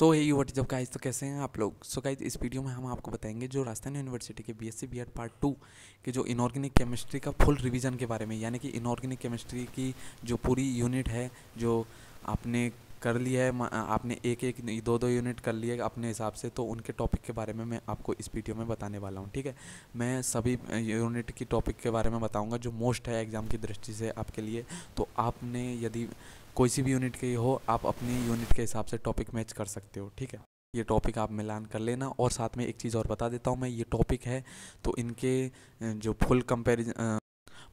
सो ये you what जब guys तो कैसे हैं आप लोग सो so, गाइज इस वीडियो में हम आपको बताएंगे जो राजस्थान यूनिवर्सिटी के B S C B Ed part two के जो इनऑर्गेनिक केमिस्ट्री का फुल रिवीजन के बारे में यानी कि इनऑर्गेनिक केमिस्ट्री की जो पूरी यूनिट है जो आपने कर लिया है आपने एक एक दो दो यूनिट कर लिए अपने हिसाब से तो उनके टॉपिक के बारे में मैं आपको इस वीडियो में बताने वाला हूँ ठीक है मैं सभी यूनिट की टॉपिक के बारे में बताऊँगा जो मोस्ट है एग्ज़ाम की दृष्टि से आपके लिए तो आपने यदि कोई सी भी यूनिट की हो आप अपनी यूनिट के हिसाब से टॉपिक मैच कर सकते हो ठीक है ये टॉपिक आप मिलान कर लेना और साथ में एक चीज़ और बता देता हूँ मैं ये टॉपिक है तो इनके जो फुल कंपेरिजन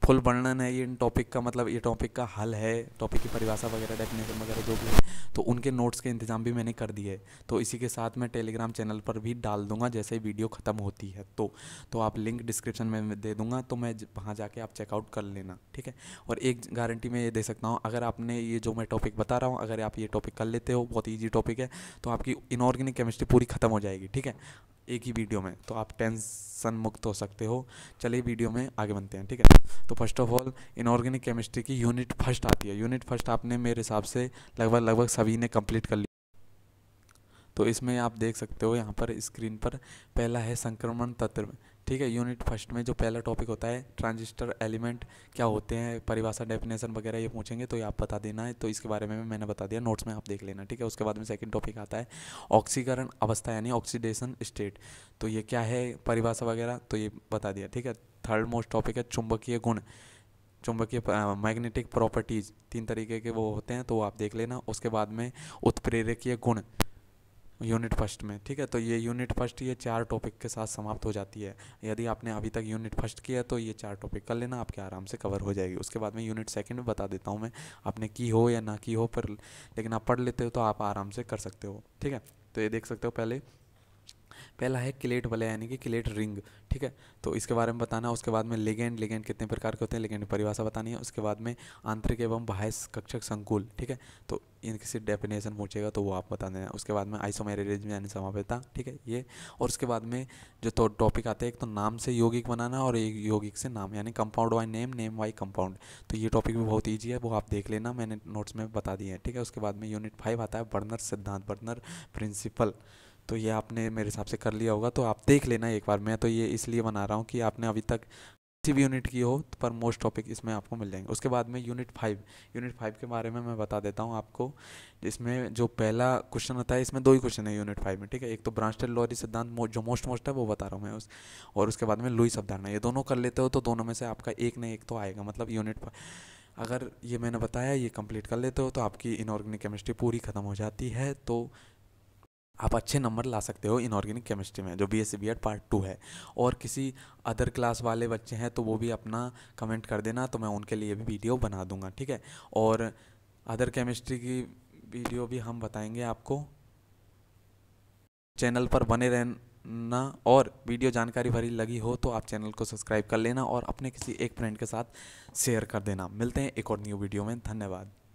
फुल वर्णन है ये इन टॉपिक का मतलब ये टॉपिक का हल है टॉपिक की परिभाषा वगैरह डेफिनेशन वगैरह जो भी है तो उनके नोट्स के इंतजाम भी मैंने कर दिए तो इसी के साथ मैं टेलीग्राम चैनल पर भी डाल दूंगा जैसे वीडियो ख़त्म होती है तो तो आप लिंक डिस्क्रिप्शन में दे दूंगा तो मैं वहाँ जाके आप चेकआउट कर लेना ठीक है और एक गारंटी मैं ये दे सकता हूँ अगर आपने ये जो मैं टॉपिक बता रहा हूँ अगर आप ये टॉपिक कर लेते हो बहुत ईजी टॉपिक है तो आपकी इनऑर्गेनिक केमिस्ट्री पूरी ख़त्म हो जाएगी ठीक है एक ही वीडियो में तो आप टेंशन मुक्त हो सकते हो चलिए वीडियो में आगे बनते हैं ठीक है तो first of all inorganic chemistry की यूनिट फर्स्ट आती है यूनिट फर्स्ट आपने मेरे हिसाब से लगभग लगभग सभी ने कंप्लीट कर लिया तो इसमें आप देख सकते हो यहाँ पर स्क्रीन पर पहला है संक्रमण तत्व ठीक है यूनिट फर्स्ट में जो पहला टॉपिक होता है ट्रांजिस्टर एलिमेंट क्या होते हैं परिभाषा डेफिनेशन वगैरह ये पूछेंगे तो ये आप बता देना है तो इसके बारे में मैंने बता दिया नोट्स में आप देख लेना ठीक है उसके बाद में सेकंड टॉपिक आता है ऑक्सीकरण अवस्था यानी ऑक्सीडेशन स्टेट तो ये क्या है परिभाषा वगैरह तो ये बता दिया ठीक है थर्ड मोस्ट टॉपिक है चुंबकीय गुण चुंबकीय मैग्नेटिक प्रॉपर्टीज़ तीन तरीके के वो होते हैं तो आप देख लेना उसके बाद में उत्प्रेरकीय गुण यूनिट फर्स्ट में ठीक है तो ये यूनिट फर्स्ट ये चार टॉपिक के साथ समाप्त हो जाती है यदि आपने अभी तक यूनिट फर्स्ट किया तो ये चार टॉपिक कर लेना आपके आराम से कवर हो जाएगी उसके बाद में यूनिट सेकंड में बता देता हूँ मैं आपने की हो या ना की हो पर लेकिन आप पढ़ लेते हो तो आप आराम से कर सकते हो ठीक है तो ये देख सकते हो पहले पहला है किलेट वलय यानी कि किलेट रिंग ठीक है तो इसके बारे में बताना उसके बाद में लेगेंड लेगेंड कितने प्रकार के होते हैं लेगेंड परिभाषा बतानी है उसके बाद में आंतरिक एवं बाह्य कक्षक संकुल ठीक है तो इनकी सिर्फ डेफिनेशन पूछेगा तो वो आप बता देना उसके बाद में में यानी समाप्यता ठीक है ये और उसके बाद में जो तो टॉपिक आते हैं एक तो नाम से यौगिक बनाना और एक यौगिक से नाम यानी compound by name name by compound तो ये टॉपिक भी बहुत ईजी है वो आप देख लेना मैंने नोट्स में बता दिए हैं ठीक है उसके बाद में यूनिट फाइव आता है बर्नर सिद्धांत बर्नर प्रिंसिपल तो ये आपने मेरे हिसाब से कर लिया होगा तो आप देख लेना एक बार मैं तो ये इसलिए बना रहा हूँ कि आपने अभी तक किसी भी यूनिट की हो तो पर मोस्ट टॉपिक इसमें आपको मिल जाएंगे उसके बाद में यूनिट फाइव यूनिट फाइव के बारे में मैं बता देता हूँ आपको इसमें जो पहला क्वेश्चन होता है इसमें दो ही क्वेश्चन है यूनिट फाइव में ठीक है एक तो ब्रांचटेड लॉरी सिद्धांत जो मोस्ट मोस्ट है वो बता रहा हूँ मैं उस और उसके बाद में लुई अवधारणा ये दोनों कर लेते हो तो दोनों में से आपका एक ना एक तो आएगा मतलब यूनिट अगर ये मैंने बताया ये कंप्लीट कर लेते हो तो आपकी इनऑर्गेनिक केमिस्ट्री पूरी ख़त्म हो जाती है तो आप अच्छे नंबर ला सकते हो इनऑर्गेनिक केमिस्ट्री में जो B S C B Ed part two है और किसी अदर क्लास वाले बच्चे हैं तो वो भी अपना कमेंट कर देना तो मैं उनके लिए भी वीडियो बना दूंगा ठीक है और अदर केमिस्ट्री की वीडियो भी हम बताएंगे आपको चैनल पर बने रहना और वीडियो जानकारी भरी लगी हो तो आप चैनल को सब्सक्राइब कर लेना और अपने किसी एक फ्रेंड के साथ शेयर कर देना मिलते हैं एक और न्यू वीडियो में धन्यवाद